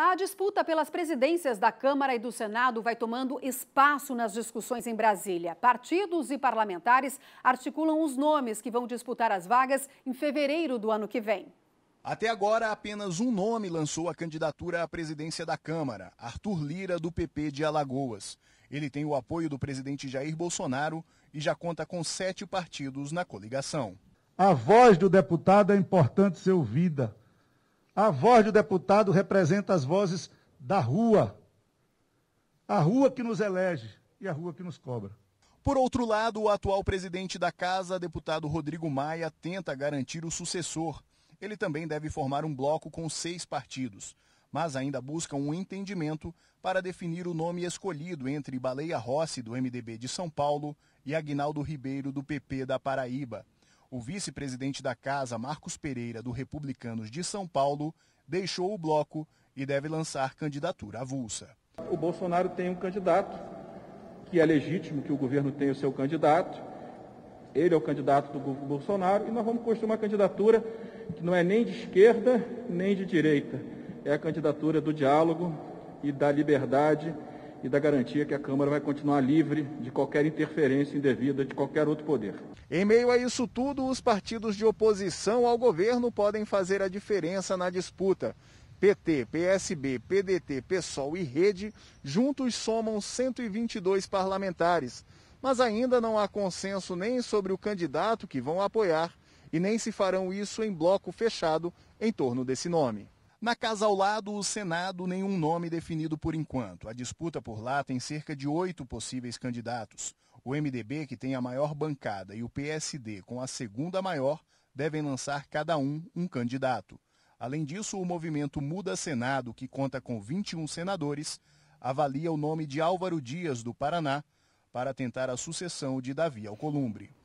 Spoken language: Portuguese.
A disputa pelas presidências da Câmara e do Senado vai tomando espaço nas discussões em Brasília. Partidos e parlamentares articulam os nomes que vão disputar as vagas em fevereiro do ano que vem. Até agora, apenas um nome lançou a candidatura à presidência da Câmara, Arthur Lira, do PP de Alagoas. Ele tem o apoio do presidente Jair Bolsonaro e já conta com sete partidos na coligação. A voz do deputado é importante ser ouvida a voz do deputado representa as vozes da rua. A rua que nos elege e a rua que nos cobra. Por outro lado, o atual presidente da casa, deputado Rodrigo Maia, tenta garantir o sucessor. Ele também deve formar um bloco com seis partidos, mas ainda busca um entendimento para definir o nome escolhido entre Baleia Rossi, do MDB de São Paulo, e Agnaldo Ribeiro, do PP da Paraíba. O vice-presidente da Casa, Marcos Pereira, do Republicanos de São Paulo, deixou o bloco e deve lançar candidatura avulsa. O Bolsonaro tem um candidato, que é legítimo que o governo tenha o seu candidato. Ele é o candidato do Bolsonaro e nós vamos construir uma candidatura que não é nem de esquerda nem de direita. É a candidatura do diálogo e da liberdade e da garantia que a Câmara vai continuar livre de qualquer interferência indevida de qualquer outro poder. Em meio a isso tudo, os partidos de oposição ao governo podem fazer a diferença na disputa. PT, PSB, PDT, PSOL e Rede juntos somam 122 parlamentares. Mas ainda não há consenso nem sobre o candidato que vão apoiar e nem se farão isso em bloco fechado em torno desse nome. Na casa ao lado, o Senado, nenhum nome definido por enquanto. A disputa por lá tem cerca de oito possíveis candidatos. O MDB, que tem a maior bancada, e o PSD, com a segunda maior, devem lançar cada um um candidato. Além disso, o movimento Muda Senado, que conta com 21 senadores, avalia o nome de Álvaro Dias, do Paraná, para tentar a sucessão de Davi Alcolumbre.